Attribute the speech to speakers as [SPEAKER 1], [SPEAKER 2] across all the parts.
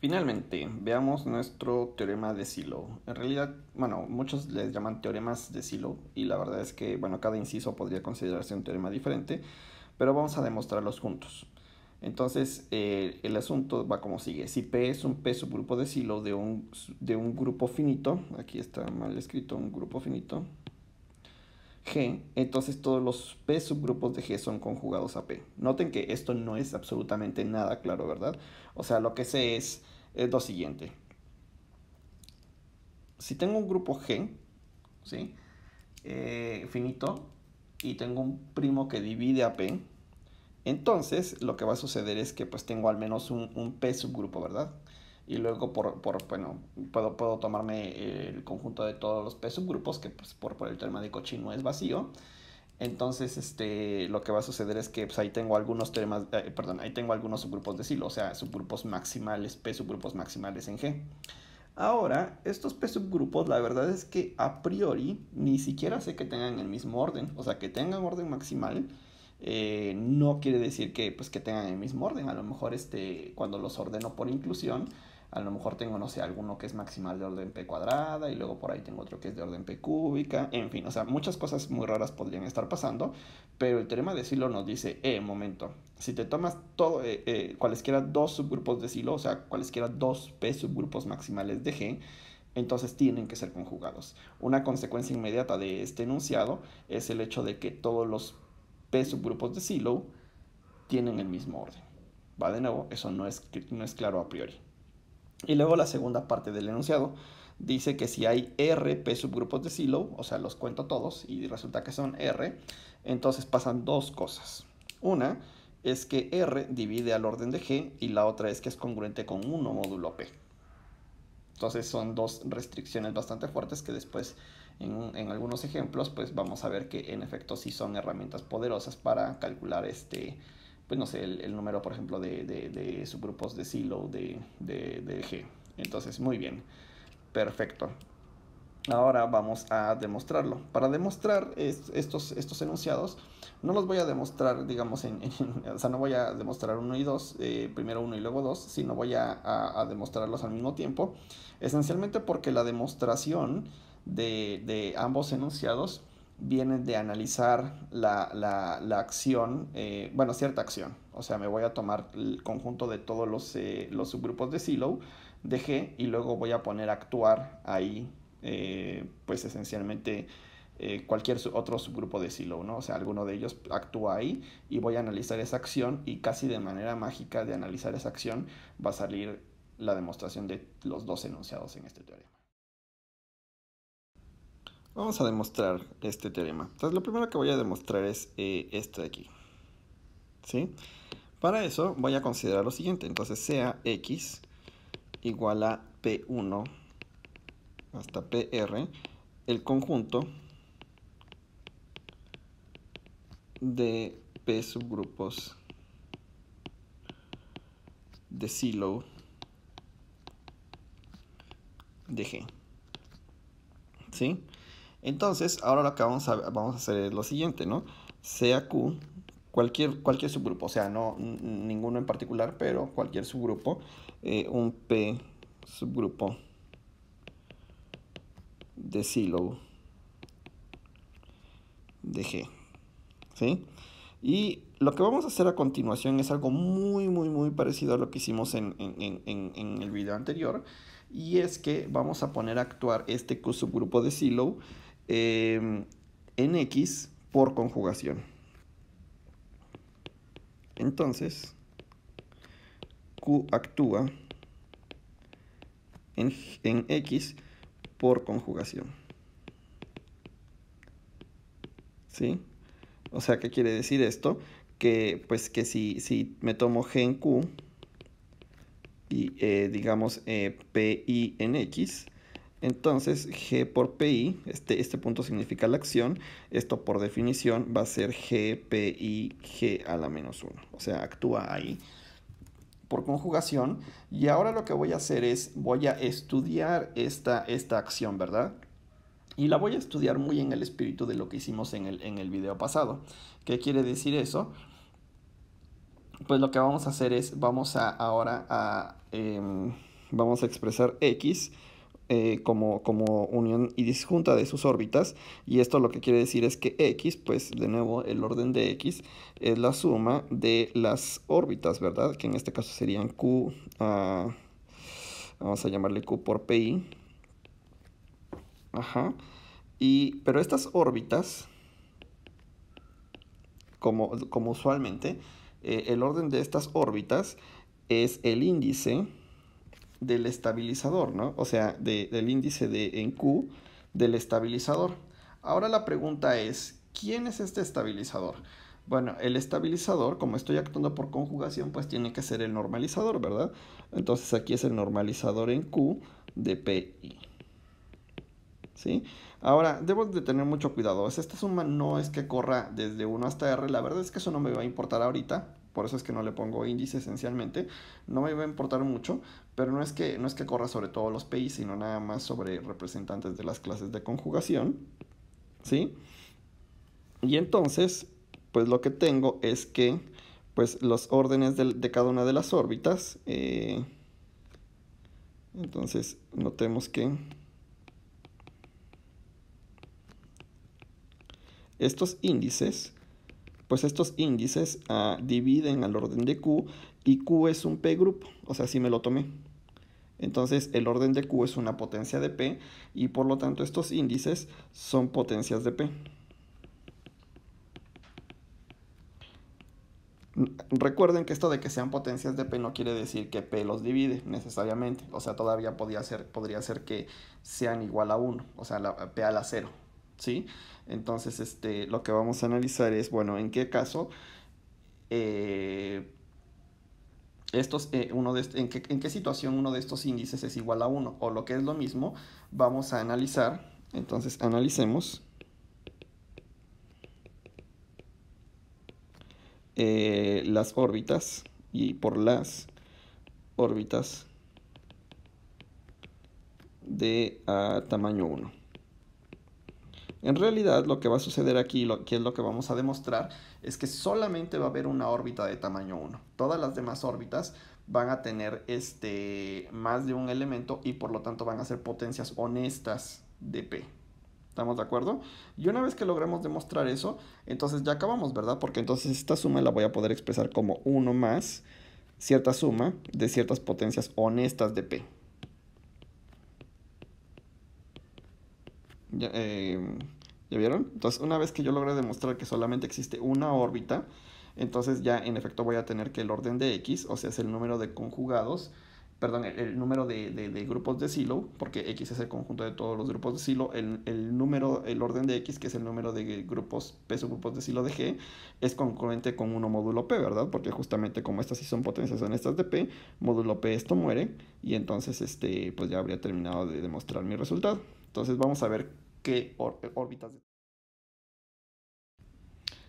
[SPEAKER 1] Finalmente, veamos nuestro teorema de Silo. En realidad, bueno, muchos les llaman teoremas de Silo y la verdad es que, bueno, cada inciso podría considerarse un teorema diferente, pero vamos a demostrarlos juntos. Entonces, eh, el asunto va como sigue. Si P es un P subgrupo de Silo de un, de un grupo finito, aquí está mal escrito, un grupo finito, G, entonces todos los P subgrupos de G son conjugados a P. Noten que esto no es absolutamente nada claro, ¿verdad? O sea, lo que sé es es lo siguiente. Si tengo un grupo G, eh, finito, y tengo un primo que divide a P, entonces lo que va a suceder es que pues tengo al menos un, P subgrupo, ¿verdad? Y luego por, bueno, puedo, puedo tomarme el conjunto de todos los P subgrupos, que pues, por, por el tema de no es vacío, entonces, este, lo que va a suceder es que pues, ahí tengo algunos temas, eh, ahí tengo algunos subgrupos de silo, o sea, subgrupos maximales P, subgrupos maximales en G. Ahora, estos P subgrupos, la verdad es que a priori ni siquiera sé que tengan el mismo orden, o sea, que tengan orden maximal. Eh, no quiere decir que, pues, que tengan el mismo orden. A lo mejor este, cuando los ordeno por inclusión, a lo mejor tengo, no sé, alguno que es maximal de orden p cuadrada y luego por ahí tengo otro que es de orden p cúbica, en fin, o sea, muchas cosas muy raras podrían estar pasando, pero el teorema de Silo nos dice, eh, momento, si te tomas todo, eh, eh, cualesquiera dos subgrupos de Silo, o sea, cualesquiera dos p subgrupos maximales de G, entonces tienen que ser conjugados. Una consecuencia inmediata de este enunciado es el hecho de que todos los p subgrupos de Silo tienen el mismo orden. Va de nuevo, eso no es, no es claro a priori. Y luego la segunda parte del enunciado dice que si hay RP subgrupos de silo, o sea, los cuento todos y resulta que son R, entonces pasan dos cosas. Una es que R divide al orden de G y la otra es que es congruente con 1 módulo P. Entonces son dos restricciones bastante fuertes que después en, en, algunos ejemplos pues vamos a ver que en efecto sí son herramientas poderosas para calcular este, pues no sé, el, número, por ejemplo, de, subgrupos de silo de, de, G. Entonces, muy bien. Perfecto. Ahora vamos a demostrarlo. Para demostrar estos, estos enunciados, no los voy a demostrar, digamos, en, o sea, no voy a demostrar uno y dos, eh, primero uno y luego dos, sino voy a, a, demostrarlos al mismo tiempo, esencialmente porque la demostración de ambos enunciados viene de analizar la, acción, eh, bueno, cierta acción. O sea, me voy a tomar el conjunto de todos los, eh, los subgrupos de silo de G y luego voy a poner actuar ahí, eh, pues esencialmente cualquier otro subgrupo de silo, ¿no? O sea, alguno de ellos actúa ahí y voy a analizar esa acción y casi de manera mágica de analizar esa acción va a salir la demostración de los dos enunciados en este teorema. Vamos a demostrar este teorema. Entonces lo primero que voy a demostrar es eh, esto de aquí. ¿Sí? Para eso voy a considerar lo siguiente. Entonces sea x igual a P1 hasta PR el conjunto de P subgrupos de silo de G. ¿Sí? Entonces, ahora lo que vamos a, vamos a hacer es lo siguiente, ¿no? Sea Q, cualquier, cualquier subgrupo, o sea, no ninguno en particular, pero cualquier subgrupo, eh, un P subgrupo de silo de G, ¿sí? Y lo que vamos a hacer a continuación es algo muy, muy, muy parecido a lo que hicimos en, en el video anterior. Y es que vamos a poner a actuar este Q subgrupo de silo Em, en X por conjugación. Entonces, Q actúa en, X por conjugación. ¿Sí? O sea, ¿qué quiere decir esto? Que pues que si, si me tomo G en Q y eh, digamos eh, PI en X, entonces, G por PI, este, este, punto significa la acción, esto por definición va a ser g pi G a la menos 1, o sea, actúa ahí por conjugación. Y ahora lo que voy a hacer es, voy a estudiar esta, acción, ¿verdad? Y la voy a estudiar muy en el espíritu de lo que hicimos en el, en video pasado. ¿Qué quiere decir eso? Pues lo que vamos a hacer es, vamos a ahora a, em, vamos a expresar X eh, como, unión y disjunta de sus órbitas y esto lo que quiere decir es que x pues de nuevo el orden de x es la suma de las órbitas verdad que en este caso serían q ah, vamos a llamarle q por pi ajá y pero estas órbitas como, como usualmente eh, el orden de estas órbitas es el índice del estabilizador, ¿no? O sea, del índice de, en Q del estabilizador. Ahora la pregunta es, ¿quién es este estabilizador? Bueno, el estabilizador, como estoy actuando por conjugación, pues tiene que ser el normalizador, ¿verdad? Entonces aquí es el normalizador en Q de PI. ¿Sí? Ahora, debo de tener mucho cuidado. Esta suma no es que corra desde 1 hasta R. La verdad es que eso no me va a importar ahorita por eso es que no le pongo índice esencialmente, no me va a importar mucho, pero no es que, no es que corra sobre todos los PI, sino nada más sobre representantes de las clases de conjugación, ¿sí? Y entonces, pues lo que tengo es que, pues los órdenes de, cada una de las órbitas, eh, entonces notemos que... Estos índices pues estos índices ah, dividen al orden de Q y Q es un P grupo, o sea, si me lo tomé. Entonces el orden de Q es una potencia de P y por lo tanto estos índices son potencias de P. Mm, recuerden que esto de que sean potencias de P no quiere decir que P los divide necesariamente. O sea, todavía podría ser, podría ser que sean igual a 1, o sea, P a la 0. ¿sí? Entonces, este, lo que vamos a analizar es, bueno, en qué caso eh, estos, eh, en, qué, en, qué, situación uno de estos índices es igual a 1, o lo que es lo mismo, vamos a analizar, entonces analicemos eh, las órbitas y por las órbitas de ah, tamaño 1. En realidad lo que va a suceder aquí, lo que es lo que vamos a demostrar, es que solamente va a haber una órbita de tamaño 1. Todas las demás órbitas van a tener este, más de un elemento y por lo tanto van a ser potencias honestas de P. ¿Estamos de acuerdo? Y una vez que logremos demostrar eso, entonces ya acabamos, ¿verdad? Porque entonces esta suma la voy a poder expresar como 1 más cierta suma de ciertas potencias honestas de P. Em, ¿Ya, vieron? Entonces, una vez que yo logre demostrar que solamente existe una órbita, entonces ya en efecto voy a tener que el orden de X, o sea, es el número de conjugados, perdón, el, número de, grupos de silo, porque X es el conjunto de todos los grupos de silo, el, el, número, el orden de X, que es el número de grupos, P grupos de silo de G, es congruente con 1 módulo P, ¿verdad? Porque justamente como estas sí son potencias, son estas de P, módulo P esto muere, y entonces este, pues ya habría terminado de demostrar mi resultado. Entonces vamos a ver que eh, órbitas de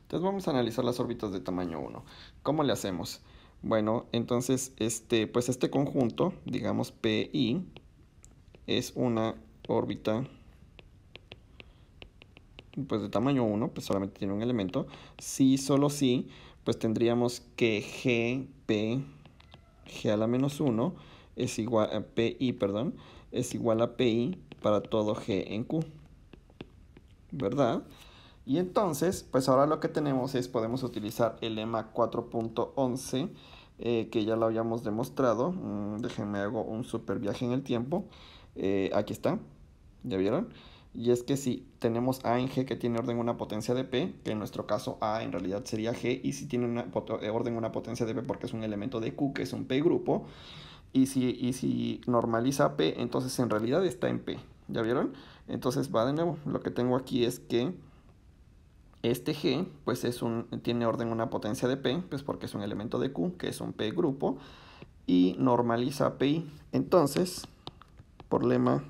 [SPEAKER 1] entonces vamos a analizar las órbitas de tamaño 1. ¿Cómo le hacemos? Bueno, entonces este, pues este conjunto, digamos PI, es una órbita pues de tamaño 1, pues solamente tiene un elemento. Si solo si, pues tendríamos que g p G a la menos 1, es igual a eh, PI, perdón, es igual a PI para todo G en Q. ¿verdad? Y entonces, pues ahora lo que tenemos es, podemos utilizar el lema 4.11, eh, que ya lo habíamos demostrado. Mm, déjenme hago un super viaje en el tiempo. Eh, aquí está, ¿ya vieron? Y es que si tenemos A en G que tiene orden una potencia de P, que en nuestro caso A en realidad sería G, y si tiene una eh, orden una potencia de P porque es un elemento de Q, que es un P grupo, y si, y si normaliza P, entonces en realidad está en P, ¿Ya vieron? Entonces va de nuevo. Lo que tengo aquí es que este G pues es un, tiene orden una potencia de P, pues porque es un elemento de Q, que es un P grupo, y normaliza PI. Entonces, por lema,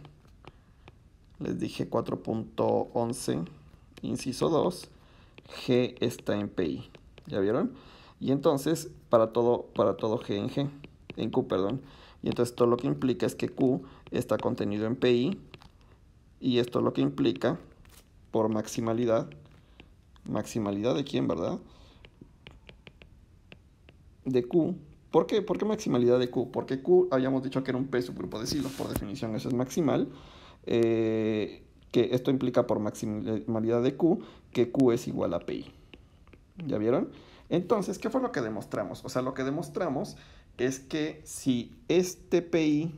[SPEAKER 1] les dije 4.11, inciso 2, G está en PI. ¿Ya vieron? Y entonces, para todo, para todo G en G, en Q, perdón. Y entonces todo lo que implica es que Q está contenido en PI y esto lo que implica, por maximalidad, maximalidad de quién, ¿verdad? De Q. ¿Por qué? ¿Por qué maximalidad de Q? Porque Q habíamos dicho que era un P subgrupo de decirlo, por definición eso es maximal. Eh, que esto implica por maximalidad de Q que Q es igual a PI. ¿Ya vieron? Entonces, ¿qué fue lo que demostramos? O sea, lo que demostramos es que si este PI,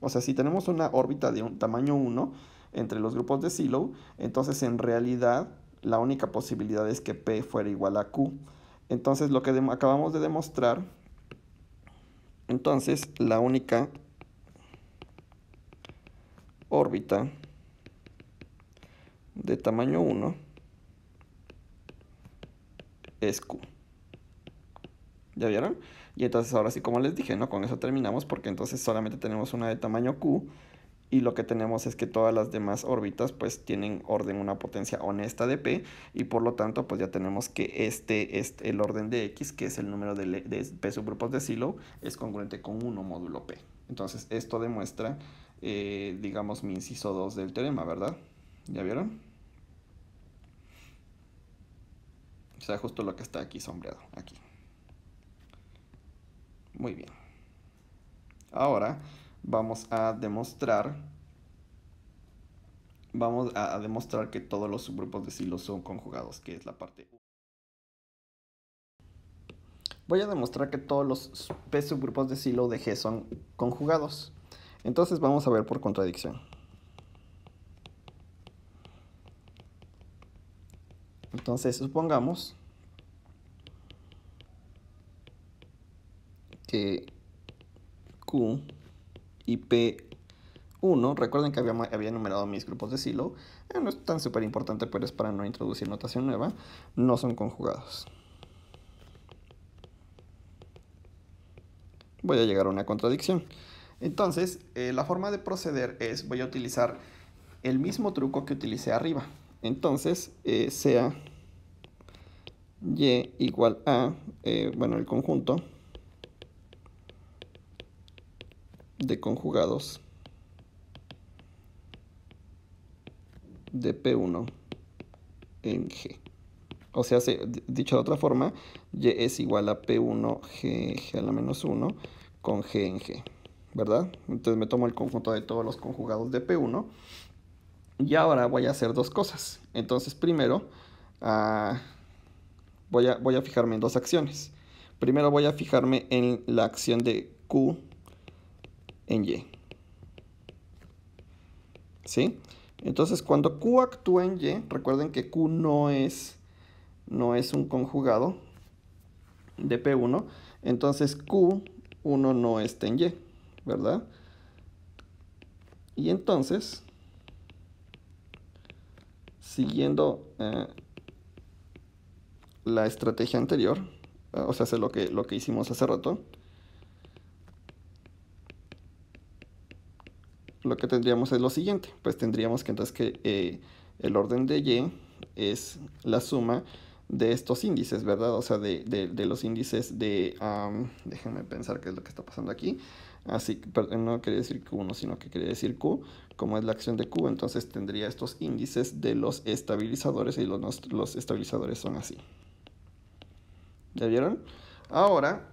[SPEAKER 1] o sea, si tenemos una órbita de un tamaño 1, entre los grupos de Silo, entonces en realidad la única posibilidad es que P fuera igual a Q. Entonces lo que acabamos de demostrar, entonces la única órbita de tamaño 1 es Q. ¿Ya vieron? Y entonces ahora sí, como les dije, ¿no? Con eso terminamos porque entonces solamente tenemos una de tamaño Q y lo que tenemos es que todas las demás órbitas pues tienen orden una potencia honesta de P y por lo tanto pues ya tenemos que este, es el orden de X que es el número de, P subgrupos de Silo es congruente con 1 módulo P. Entonces esto demuestra eh, digamos mi inciso 2 del teorema, ¿verdad? ¿Ya vieron? O sea, justo lo que está aquí sombreado, aquí. Muy bien. Ahora, vamos a demostrar vamos a, demostrar que todos los subgrupos de silo son conjugados, que es la parte Voy a demostrar que todos los P subgrupos de silo de G son conjugados. Entonces vamos a ver por contradicción. Entonces supongamos que Q y p 1 Recuerden que había, había enumerado mis grupos de silo. Ah, no es tan súper importante, pero es para no introducir notación nueva. No son conjugados. Voy a llegar a una contradicción. Entonces, eh, la forma de proceder es, voy a utilizar el mismo truco que utilicé arriba. Entonces, eh, sea y igual a, eh, bueno, el conjunto de conjugados de P1 en G. O sea, dicho de otra forma, Y es igual a P1 G, a la menos 1 con G en G, ¿verdad? Entonces me tomo el conjunto de todos los conjugados de P1 y ahora voy a hacer dos cosas. Entonces primero ah, voy a fijarme en dos acciones. Primero voy a fijarme en la acción de Q en Y. ¿Sí? Entonces, cuando Q actúa en Y, recuerden que Q no es, no es un conjugado de P1, entonces Q1 no está en Y, ¿verdad? Y entonces, siguiendo eh, la estrategia anterior, eh, o sea, hace lo que, lo que hicimos hace rato, lo que tendríamos es lo siguiente. Pues tendríamos que entonces que eh, el orden de Y es la suma de estos índices, ¿verdad? O sea, de, de, los índices de... déjenme pensar qué es lo que está pasando aquí. Así ah, que no quería decir Q1, sino que quería decir Q. Como es la acción de Q, entonces tendría estos índices de los estabilizadores y los, los estabilizadores son así. ¿Ya vieron? Ahora,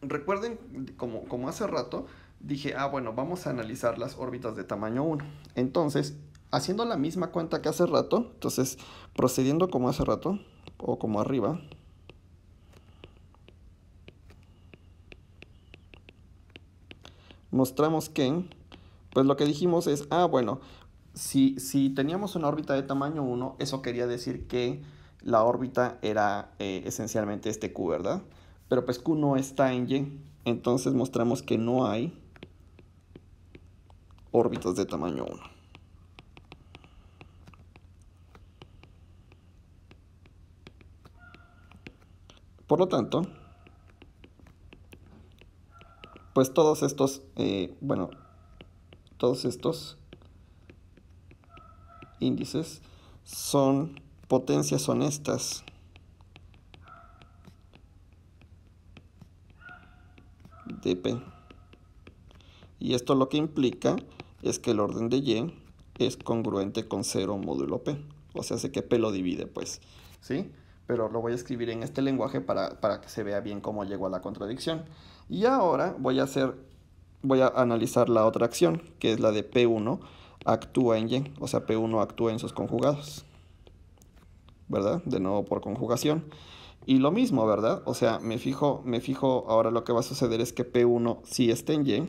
[SPEAKER 1] recuerden, como, como hace rato, dije, ah, bueno, vamos a analizar las órbitas de tamaño 1. Entonces, haciendo la misma cuenta que hace rato, entonces procediendo como hace rato, o como arriba, mostramos que, pues lo que dijimos es, ah, bueno, si, si teníamos una órbita de tamaño 1, eso quería decir que la órbita era eh, esencialmente este Q, ¿verdad? Pero pues Q no está en Y, entonces mostramos que no hay órbitas de tamaño 1. Por lo tanto, pues todos estos, eh, bueno, todos estos índices son potencias honestas de P. Y esto lo que implica es que el orden de Y es congruente con 0 módulo P. O sea, sé que P lo divide, pues. ¿Sí? Pero lo voy a escribir en este lenguaje para, que se vea bien cómo llego a la contradicción. Y ahora voy a hacer, voy a analizar la otra acción, que es la de P1 actúa en Y. O sea, P1 actúa en sus conjugados. ¿Verdad? De nuevo por conjugación. Y lo mismo, ¿verdad? O sea, me fijo, me fijo, ahora lo que va a suceder es que P1 sí está en Y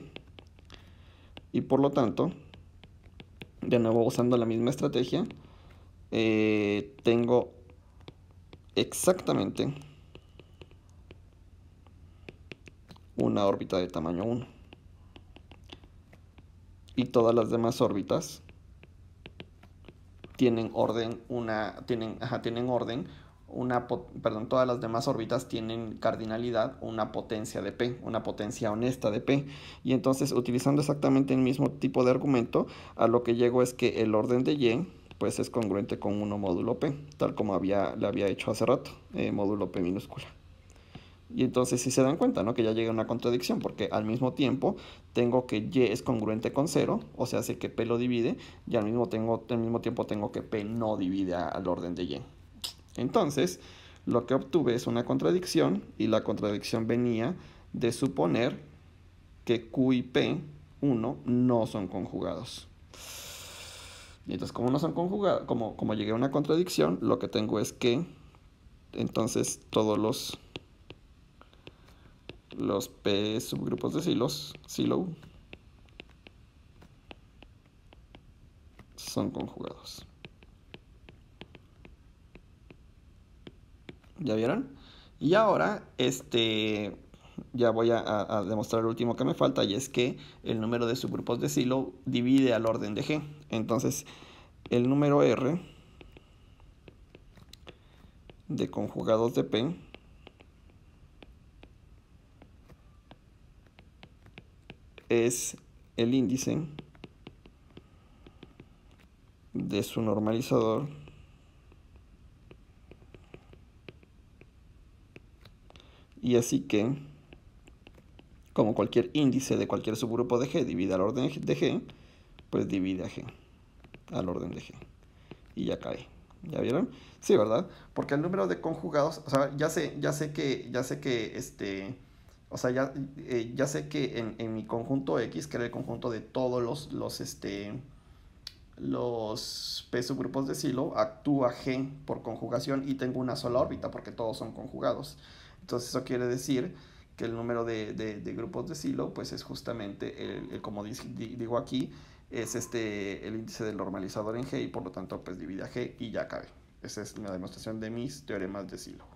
[SPEAKER 1] y por lo tanto, de nuevo usando la misma estrategia, eh, tengo exactamente una órbita de tamaño 1. Y todas las demás órbitas tienen orden, una, tienen orden perdón, todas las demás órbitas tienen cardinalidad, una potencia de P, una potencia honesta de P. Y entonces, utilizando exactamente el mismo tipo de argumento, a lo que llego es que el orden de Y pues es congruente con 1 módulo P, tal como había, le había hecho hace rato, eh, módulo P minúscula. Y entonces si se dan cuenta, ¿no? Que ya llega una contradicción, porque al mismo tiempo tengo que Y es congruente con 0, o sea, hace que P lo divide, y al mismo, tengo, al mismo tiempo tengo que P no divide al orden de Y. Entonces, lo que obtuve es una contradicción y la contradicción venía de suponer que Q y P1 no son conjugados. Y entonces, como no son conjugados, como, llegué a una contradicción, lo que tengo es que entonces todos los, los P subgrupos de silos, silo, son conjugados. ¿ya vieron? Y ahora, este, ya voy a, demostrar lo último que me falta, y es que el número de subgrupos de silo divide al orden de G. Entonces, el número R de conjugados de P es el índice de su normalizador Y así que, como cualquier índice de cualquier subgrupo de G divide al orden de G, pues divide a G, al orden de G. Y ya cae. ¿Ya vieron? Sí, ¿verdad? Porque el número de conjugados, o sea, ya sé, ya sé que, ya sé que, este, o sea, ya, eh, sé que en, mi conjunto X, que era el conjunto de todos los, los, este, los P subgrupos de silo, actúa G por conjugación y tengo una sola órbita porque todos son conjugados. Entonces eso quiere decir que el número de, grupos de silo, pues es justamente, el, como digo aquí, es este, el índice del normalizador en G y por lo tanto pues divide a G y ya cabe. Esa es la demostración de mis teoremas de silo.